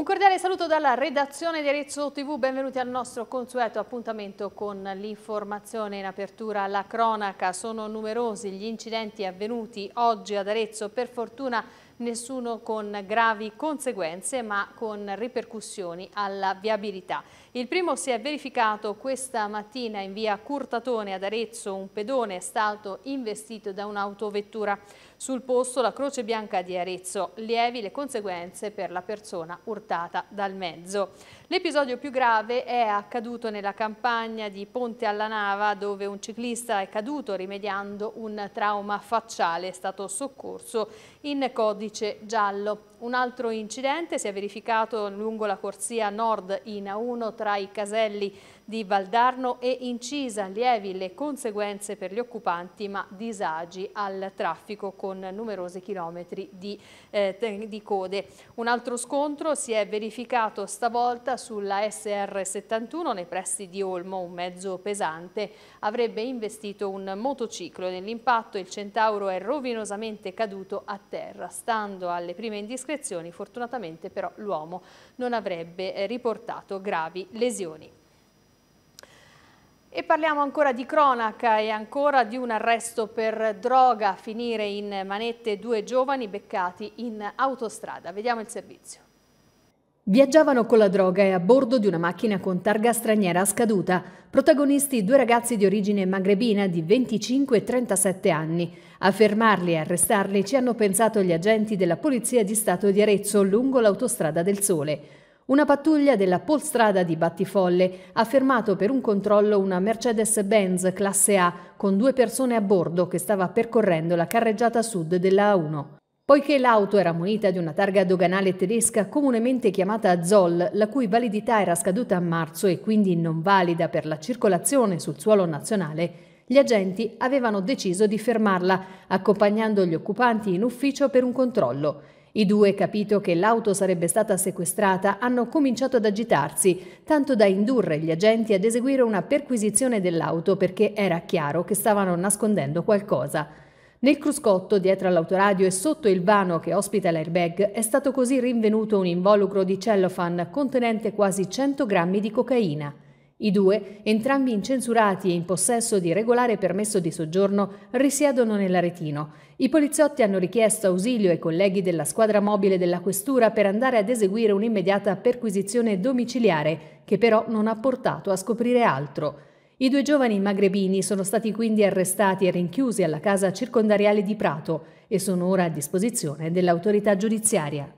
Un cordiale saluto dalla redazione di Arezzo TV, benvenuti al nostro consueto appuntamento con l'informazione in apertura alla cronaca. Sono numerosi gli incidenti avvenuti oggi ad Arezzo, per fortuna nessuno con gravi conseguenze ma con ripercussioni alla viabilità. Il primo si è verificato questa mattina in via Curtatone ad Arezzo, un pedone è stato investito da un'autovettura. Sul posto la Croce Bianca di Arezzo, lievi le conseguenze per la persona urtata dal mezzo. L'episodio più grave è accaduto nella campagna di Ponte alla Nava dove un ciclista è caduto rimediando un trauma facciale, è stato soccorso in codice giallo. Un altro incidente si è verificato lungo la corsia nord in A1 tra i caselli di Valdarno e Incisa, lievi le conseguenze per gli occupanti ma disagi al traffico con numerosi chilometri di, eh, di code. Un altro scontro si è verificato stavolta sulla SR71 nei pressi di Olmo, un mezzo pesante avrebbe investito un motociclo. Nell'impatto il Centauro è rovinosamente caduto a terra. Stando alle prime indiscrezioni, fortunatamente però l'uomo non avrebbe eh, riportato gravi lesioni. E parliamo ancora di cronaca e ancora di un arresto per droga a finire in manette due giovani beccati in autostrada. Vediamo il servizio. Viaggiavano con la droga e a bordo di una macchina con targa straniera scaduta. Protagonisti due ragazzi di origine magrebina di 25 e 37 anni. A fermarli e arrestarli ci hanno pensato gli agenti della Polizia di Stato di Arezzo lungo l'autostrada del Sole. Una pattuglia della polstrada di Battifolle ha fermato per un controllo una Mercedes-Benz classe A con due persone a bordo che stava percorrendo la carreggiata sud della A1. Poiché l'auto era munita di una targa doganale tedesca comunemente chiamata Zoll, la cui validità era scaduta a marzo e quindi non valida per la circolazione sul suolo nazionale, gli agenti avevano deciso di fermarla, accompagnando gli occupanti in ufficio per un controllo. I due, capito che l'auto sarebbe stata sequestrata, hanno cominciato ad agitarsi, tanto da indurre gli agenti ad eseguire una perquisizione dell'auto perché era chiaro che stavano nascondendo qualcosa. Nel cruscotto, dietro all'autoradio e sotto il vano che ospita l'airbag, è stato così rinvenuto un involucro di cellophane contenente quasi 100 grammi di cocaina. I due, entrambi incensurati e in possesso di regolare permesso di soggiorno, risiedono nell'Aretino. I poliziotti hanno richiesto ausilio ai colleghi della squadra mobile della questura per andare ad eseguire un'immediata perquisizione domiciliare, che però non ha portato a scoprire altro. I due giovani magrebini sono stati quindi arrestati e rinchiusi alla casa circondariale di Prato e sono ora a disposizione dell'autorità giudiziaria.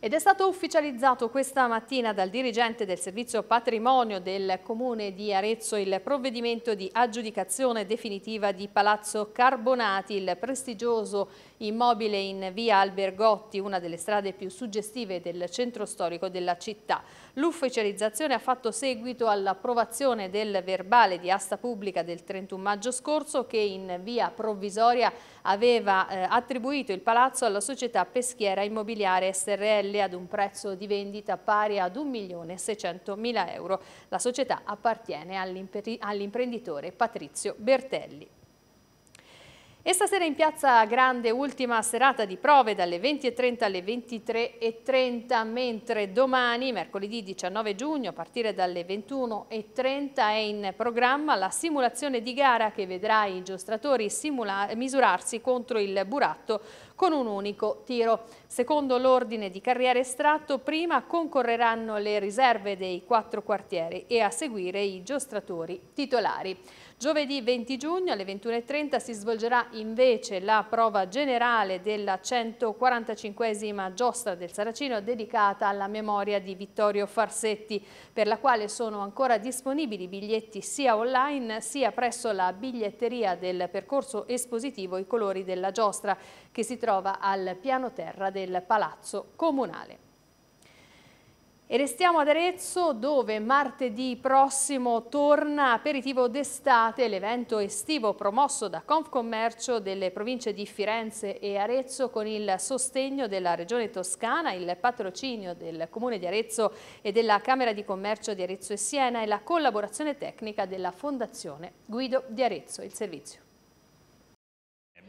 Ed è stato ufficializzato questa mattina dal dirigente del servizio patrimonio del comune di Arezzo il provvedimento di aggiudicazione definitiva di Palazzo Carbonati, il prestigioso immobile in via Albergotti, una delle strade più suggestive del centro storico della città. L'ufficializzazione ha fatto seguito all'approvazione del verbale di asta pubblica del 31 maggio scorso che in via provvisoria aveva eh, attribuito il palazzo alla società peschiera immobiliare SRL ad un prezzo di vendita pari ad 1.600.000 euro. La società appartiene all'imprenditore Patrizio Bertelli. E stasera in Piazza Grande ultima serata di prove dalle 20.30 alle 23.30, mentre domani, mercoledì 19 giugno, a partire dalle 21.30 è in programma la simulazione di gara che vedrà i giostratori misurarsi contro il Buratto con un unico tiro. Secondo l'ordine di carriera estratto, prima concorreranno le riserve dei quattro quartieri e a seguire i giostratori titolari. Giovedì 20 giugno alle 21.30 si svolgerà invece la prova generale della 145esima giostra del Saracino dedicata alla memoria di Vittorio Farsetti, per la quale sono ancora disponibili biglietti sia online sia presso la biglietteria del percorso espositivo I colori della giostra, che si trova al piano terra del Palazzo Comunale. E restiamo ad Arezzo dove martedì prossimo torna aperitivo d'estate l'evento estivo promosso da Confcommercio delle province di Firenze e Arezzo con il sostegno della Regione Toscana, il patrocinio del Comune di Arezzo e della Camera di Commercio di Arezzo e Siena e la collaborazione tecnica della Fondazione Guido di Arezzo. Il servizio.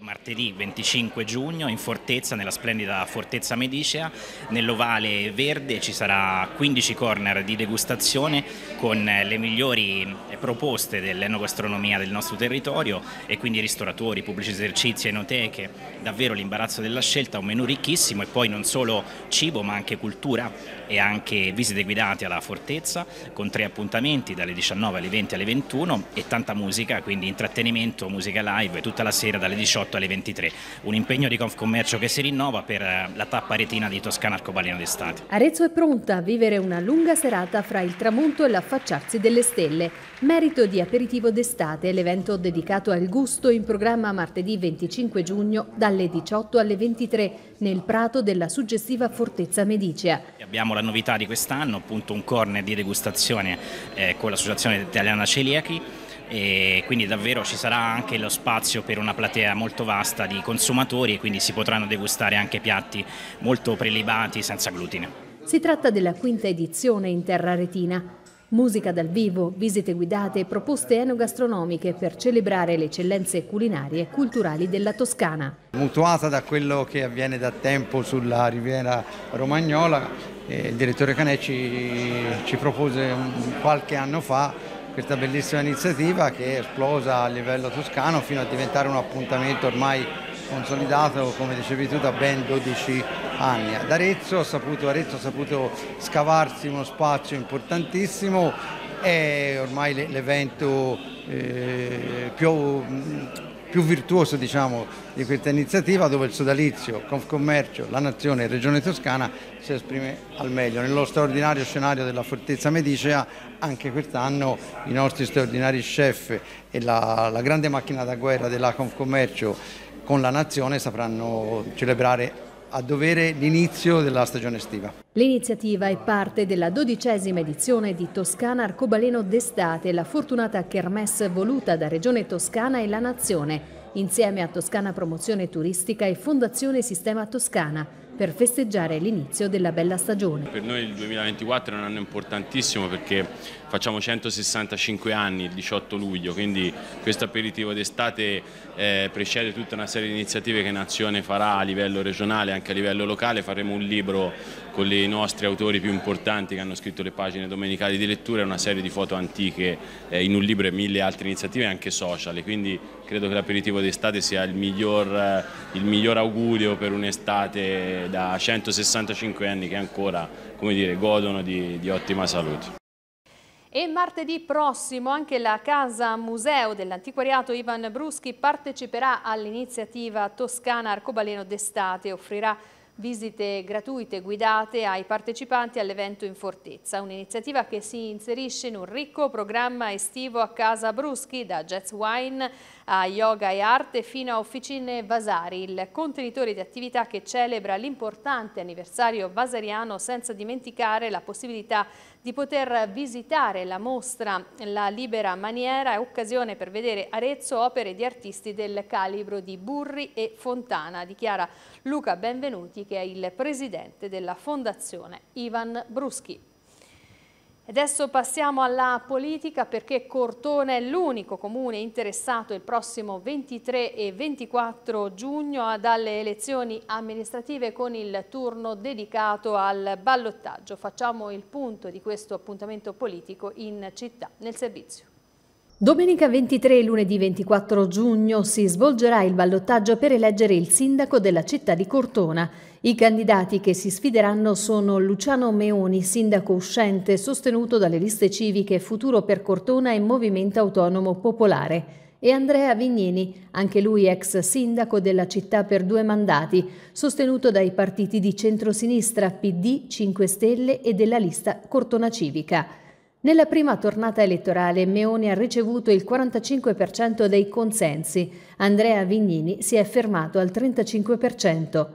Martedì 25 giugno in Fortezza, nella splendida Fortezza Medicea, nell'Ovale Verde ci sarà 15 corner di degustazione con le migliori proposte dell'enogastronomia del nostro territorio e quindi ristoratori, pubblici esercizi, enoteche, davvero l'imbarazzo della scelta, un menù ricchissimo e poi non solo cibo ma anche cultura e anche visite guidate alla Fortezza con tre appuntamenti dalle 19 alle 20 alle 21 e tanta musica, quindi intrattenimento, musica live tutta la sera dalle 18 18 alle 23. Un impegno di Confcommercio che si rinnova per eh, la tappa retina di Toscana Arcobaleno d'estate. Arezzo è pronta a vivere una lunga serata fra il tramonto e l'affacciarsi delle stelle. Merito di aperitivo d'estate, l'evento dedicato al gusto in programma martedì 25 giugno dalle 18 alle 23 nel prato della suggestiva Fortezza Medicea. Abbiamo la novità di quest'anno, appunto un corner di degustazione eh, con l'Associazione Italiana Celiachi e quindi davvero ci sarà anche lo spazio per una platea molto vasta di consumatori e quindi si potranno degustare anche piatti molto prelibati senza glutine. Si tratta della quinta edizione in Terra Retina. Musica dal vivo, visite guidate e proposte enogastronomiche per celebrare le eccellenze culinarie e culturali della Toscana. Mutuata da quello che avviene da tempo sulla riviera romagnola, eh, il direttore Canecci ci propose qualche anno fa questa bellissima iniziativa che è esplosa a livello toscano fino a diventare un appuntamento ormai consolidato, come dicevi tu, da ben 12 anni. Ad Arezzo ha saputo, Arezzo ha saputo scavarsi uno spazio importantissimo, è ormai l'evento eh, più più virtuoso diciamo, di questa iniziativa dove il sodalizio, Confcommercio, la Nazione e Regione Toscana si esprime al meglio. Nello straordinario scenario della Fortezza Medicea anche quest'anno i nostri straordinari chef e la, la grande macchina da guerra della Confcommercio con la Nazione sapranno celebrare a dovere l'inizio della stagione estiva. L'iniziativa è parte della dodicesima edizione di Toscana Arcobaleno d'estate, la fortunata kermesse voluta da Regione Toscana e la Nazione, insieme a Toscana Promozione Turistica e Fondazione Sistema Toscana, per festeggiare l'inizio della bella stagione. Per noi il 2024 è un anno importantissimo perché facciamo 165 anni il 18 luglio, quindi questo aperitivo d'estate eh, precede tutta una serie di iniziative che Nazione farà a livello regionale e anche a livello locale, faremo un libro con i nostri autori più importanti che hanno scritto le pagine domenicali di lettura e una serie di foto antiche eh, in un libro e mille altre iniziative anche social, quindi credo che l'aperitivo d'estate sia il miglior, eh, il miglior augurio per un'estate da 165 anni che ancora come dire, godono di, di ottima salute. E martedì prossimo anche la Casa Museo dell'Antiquariato Ivan Bruschi parteciperà all'iniziativa Toscana Arcobaleno d'estate, e offrirà visite gratuite guidate ai partecipanti all'evento in Fortezza, un'iniziativa che si inserisce in un ricco programma estivo a Casa Bruschi, da jazz wine a yoga e arte fino a Officine Vasari, il contenitore di attività che celebra l'importante anniversario vasariano senza dimenticare la possibilità di poter visitare la mostra La Libera Maniera, è occasione per vedere Arezzo opere di artisti del calibro di Burri e Fontana, dichiara Luca Benvenuti che è il presidente della Fondazione Ivan Bruschi. Adesso passiamo alla politica perché Cortona è l'unico comune interessato il prossimo 23 e 24 giugno dalle elezioni amministrative con il turno dedicato al ballottaggio. Facciamo il punto di questo appuntamento politico in città nel servizio. Domenica 23 e lunedì 24 giugno si svolgerà il ballottaggio per eleggere il sindaco della città di Cortona. I candidati che si sfideranno sono Luciano Meoni, sindaco uscente, sostenuto dalle liste civiche Futuro per Cortona e Movimento Autonomo Popolare, e Andrea Vignini, anche lui ex sindaco della città per due mandati, sostenuto dai partiti di centrosinistra PD, 5 Stelle e della lista Cortona Civica. Nella prima tornata elettorale Meone ha ricevuto il 45% dei consensi, Andrea Vignini si è fermato al 35%.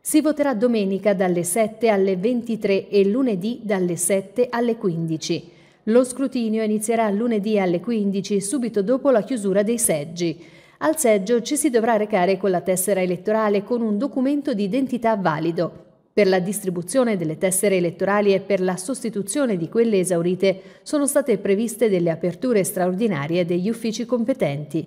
Si voterà domenica dalle 7 alle 23 e lunedì dalle 7 alle 15. Lo scrutinio inizierà lunedì alle 15, subito dopo la chiusura dei seggi. Al seggio ci si dovrà recare con la tessera elettorale con un documento di identità valido. Per la distribuzione delle tessere elettorali e per la sostituzione di quelle esaurite sono state previste delle aperture straordinarie degli uffici competenti.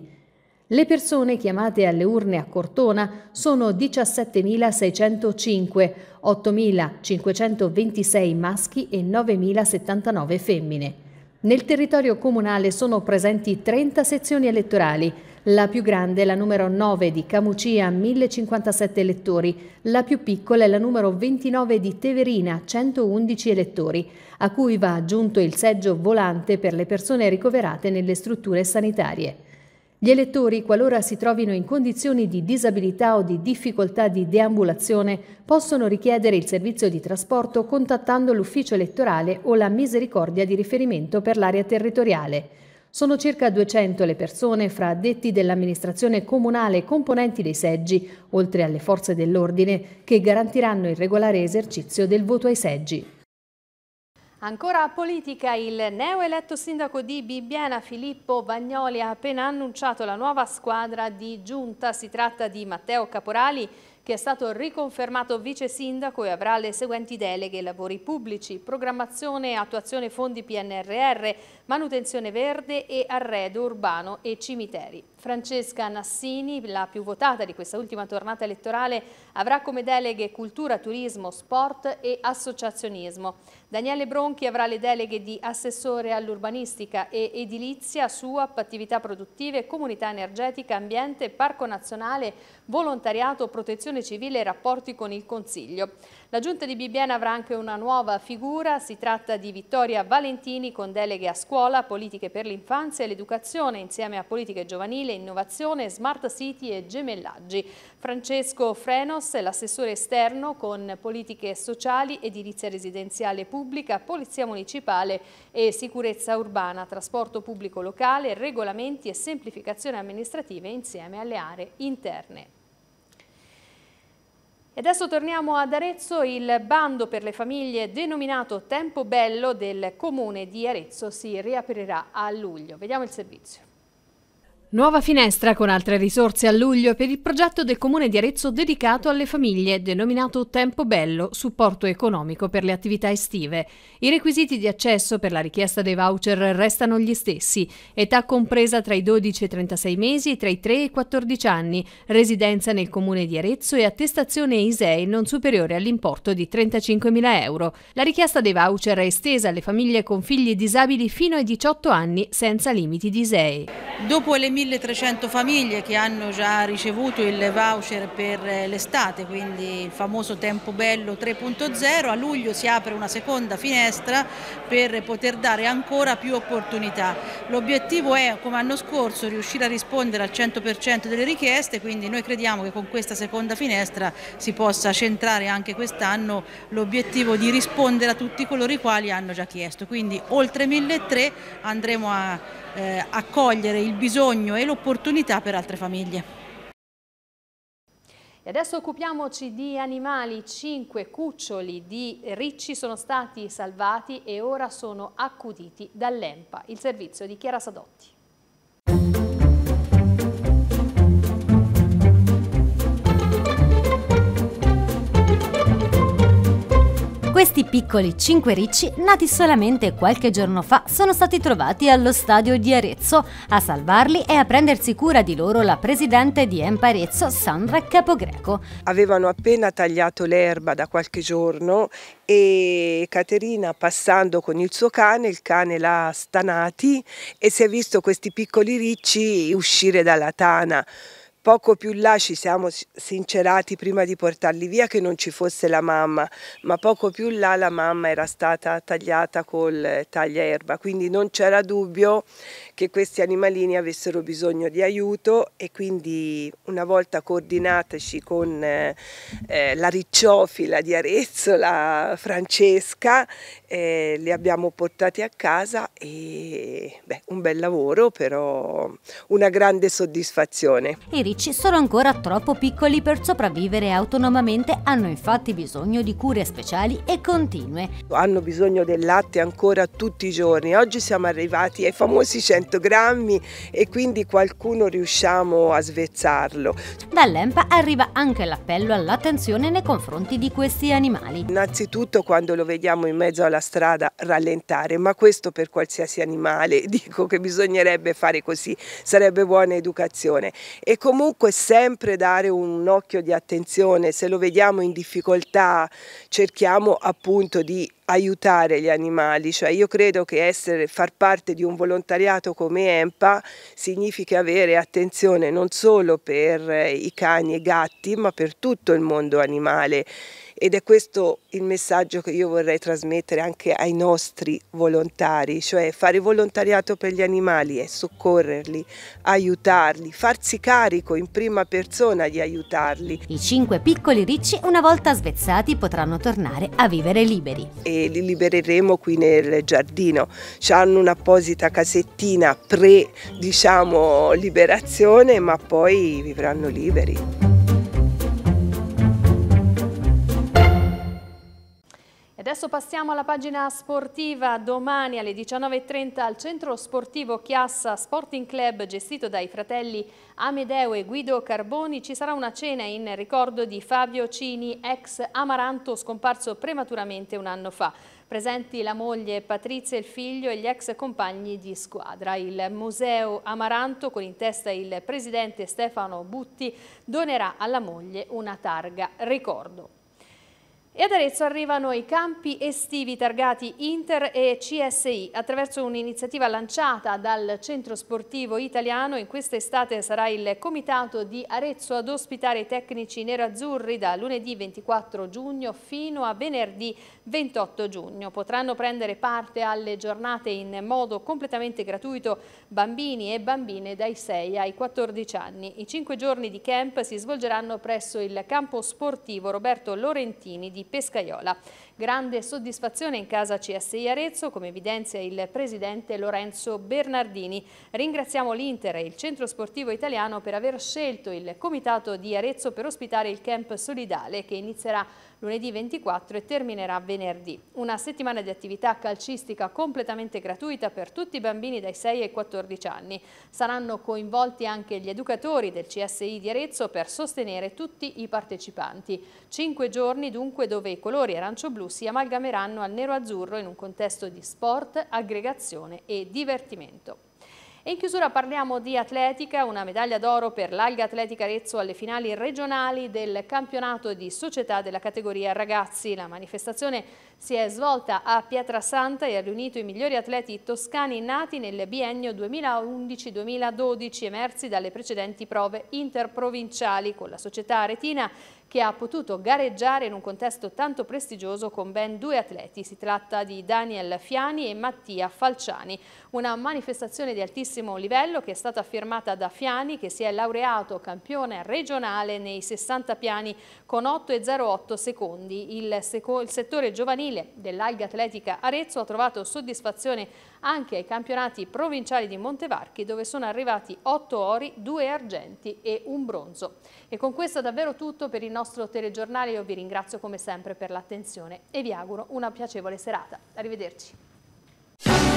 Le persone chiamate alle urne a Cortona sono 17.605, 8.526 maschi e 9.079 femmine. Nel territorio comunale sono presenti 30 sezioni elettorali, la più grande è la numero 9 di Camucia, 1057 elettori. La più piccola è la numero 29 di Teverina, 111 elettori, a cui va aggiunto il seggio volante per le persone ricoverate nelle strutture sanitarie. Gli elettori, qualora si trovino in condizioni di disabilità o di difficoltà di deambulazione, possono richiedere il servizio di trasporto contattando l'ufficio elettorale o la misericordia di riferimento per l'area territoriale. Sono circa 200 le persone fra addetti dell'amministrazione comunale e componenti dei seggi, oltre alle forze dell'ordine, che garantiranno il regolare esercizio del voto ai seggi. Ancora a politica, il neoeletto sindaco di Bibbiena Filippo Vagnoli, ha appena annunciato la nuova squadra di giunta. Si tratta di Matteo Caporali, che è stato riconfermato vice sindaco e avrà le seguenti deleghe, lavori pubblici, programmazione e attuazione fondi PNRR, manutenzione verde e arredo urbano e cimiteri. Francesca Nassini, la più votata di questa ultima tornata elettorale, avrà come deleghe cultura, turismo, sport e associazionismo. Daniele Bronchi avrà le deleghe di assessore all'urbanistica e edilizia, SUAP, attività produttive, comunità energetica, ambiente, parco nazionale, volontariato, protezione protezione civile e rapporti con il Consiglio. La giunta di Bibbiena avrà anche una nuova figura, si tratta di Vittoria Valentini con deleghe a scuola, politiche per l'infanzia e l'educazione insieme a politiche giovanili, innovazione, smart city e gemellaggi. Francesco Frenos è l'assessore esterno con politiche sociali, edilizia residenziale pubblica, polizia municipale e sicurezza urbana, trasporto pubblico locale, regolamenti e semplificazione amministrative insieme alle aree interne. E adesso torniamo ad Arezzo, il bando per le famiglie denominato Tempo Bello del comune di Arezzo si riaprirà a luglio. Vediamo il servizio. Nuova finestra con altre risorse a luglio per il progetto del Comune di Arezzo dedicato alle famiglie, denominato Tempo Bello, supporto economico per le attività estive. I requisiti di accesso per la richiesta dei voucher restano gli stessi, età compresa tra i 12 e i 36 mesi e tra i 3 e i 14 anni, residenza nel Comune di Arezzo e attestazione ISEE non superiore all'importo di 35.000 euro. La richiesta dei voucher è estesa alle famiglie con figli disabili fino ai 18 anni senza limiti di ISEE. Dopo le mie 1300 famiglie che hanno già ricevuto il voucher per eh, l'estate, quindi il famoso Tempo Bello 3.0. A luglio si apre una seconda finestra per poter dare ancora più opportunità. L'obiettivo è, come l'anno scorso, riuscire a rispondere al 100% delle richieste, quindi noi crediamo che con questa seconda finestra si possa centrare anche quest'anno l'obiettivo di rispondere a tutti coloro i quali hanno già chiesto. Quindi oltre 1.300 andremo a eh, accogliere il bisogno sostegno e l'opportunità per altre famiglie. E adesso occupiamoci di animali. Cinque cuccioli di ricci sono stati salvati e ora sono accuditi dall'EMPA, il servizio di Chiara Sadotti. Questi piccoli cinque ricci, nati solamente qualche giorno fa, sono stati trovati allo stadio di Arezzo. A salvarli e a prendersi cura di loro la presidente di EMPA Arezzo, Sandra Capogreco. Avevano appena tagliato l'erba da qualche giorno e Caterina passando con il suo cane, il cane l'ha stanati e si è visto questi piccoli ricci uscire dalla tana. Poco più là ci siamo sincerati prima di portarli via che non ci fosse la mamma, ma poco più là la mamma era stata tagliata col eh, tagliaerba, quindi non c'era dubbio che questi animalini avessero bisogno di aiuto e quindi una volta coordinataci con eh, eh, la ricciofila di Arezzo, la Francesca, eh, li abbiamo portati a casa e beh, un bel lavoro però una grande soddisfazione ricci sono ancora troppo piccoli per sopravvivere autonomamente, hanno infatti bisogno di cure speciali e continue. Hanno bisogno del latte ancora tutti i giorni, oggi siamo arrivati ai famosi 100 grammi e quindi qualcuno riusciamo a svezzarlo. Dall'EMPA arriva anche l'appello all'attenzione nei confronti di questi animali. Innanzitutto quando lo vediamo in mezzo alla strada rallentare, ma questo per qualsiasi animale, dico che bisognerebbe fare così, sarebbe buona educazione. E comunque comunque sempre dare un occhio di attenzione, se lo vediamo in difficoltà cerchiamo appunto di aiutare gli animali, cioè io credo che essere, far parte di un volontariato come EMPA significa avere attenzione non solo per i cani e i gatti ma per tutto il mondo animale ed è questo il messaggio che io vorrei trasmettere anche ai nostri volontari, cioè fare volontariato per gli animali è soccorrerli, aiutarli, farsi carico in prima persona di aiutarli. I cinque piccoli ricci una volta svezzati potranno tornare a vivere liberi. E li libereremo qui nel giardino. C Hanno un'apposita casettina pre, diciamo, liberazione, ma poi vivranno liberi. adesso passiamo alla pagina sportiva. Domani alle 19.30 al centro sportivo Chiassa Sporting Club gestito dai fratelli Amedeo e Guido Carboni ci sarà una cena in ricordo di Fabio Cini, ex Amaranto scomparso prematuramente un anno fa. Presenti la moglie Patrizia, il figlio e gli ex compagni di squadra. Il Museo Amaranto, con in testa il presidente Stefano Butti, donerà alla moglie una targa ricordo. E ad Arezzo arrivano i campi estivi targati Inter e CSI. Attraverso un'iniziativa lanciata dal Centro Sportivo Italiano, in quest'estate sarà il Comitato di Arezzo ad ospitare i tecnici nerazzurri da lunedì 24 giugno fino a venerdì 28 giugno. Potranno prendere parte alle giornate in modo completamente gratuito bambini e bambine dai 6 ai 14 anni. I 5 giorni di camp si svolgeranno presso il campo sportivo Roberto Lorentini di Pescaiola. Grande soddisfazione in casa CSI Arezzo, come evidenzia il presidente Lorenzo Bernardini. Ringraziamo l'Inter e il centro sportivo italiano per aver scelto il comitato di Arezzo per ospitare il camp solidale che inizierà lunedì 24 e terminerà venerdì. Una settimana di attività calcistica completamente gratuita per tutti i bambini dai 6 ai 14 anni. Saranno coinvolti anche gli educatori del CSI di Arezzo per sostenere tutti i partecipanti. Cinque giorni dunque dove i colori arancio-blu si amalgameranno al nero-azzurro in un contesto di sport, aggregazione e divertimento. E in chiusura parliamo di atletica, una medaglia d'oro per l'Alga Atletica Arezzo alle finali regionali del campionato di società della categoria ragazzi. La manifestazione si è svolta a Pietrasanta e ha riunito i migliori atleti toscani nati nel biennio 2011-2012 emersi dalle precedenti prove interprovinciali con la società aretina che ha potuto gareggiare in un contesto tanto prestigioso con ben due atleti. Si tratta di Daniel Fiani e Mattia Falciani. Una manifestazione di altissimo livello che è stata firmata da Fiani che si è laureato campione regionale nei 60 piani con 8,08 secondi. Il, seco il settore giovanile dell'Alga Atletica Arezzo ha trovato soddisfazione anche ai campionati provinciali di Montevarchi dove sono arrivati 8 ori, 2 argenti e un bronzo. E con questo è davvero tutto per il nostro nostro telegiornale. Io vi ringrazio come sempre per l'attenzione e vi auguro una piacevole serata. Arrivederci.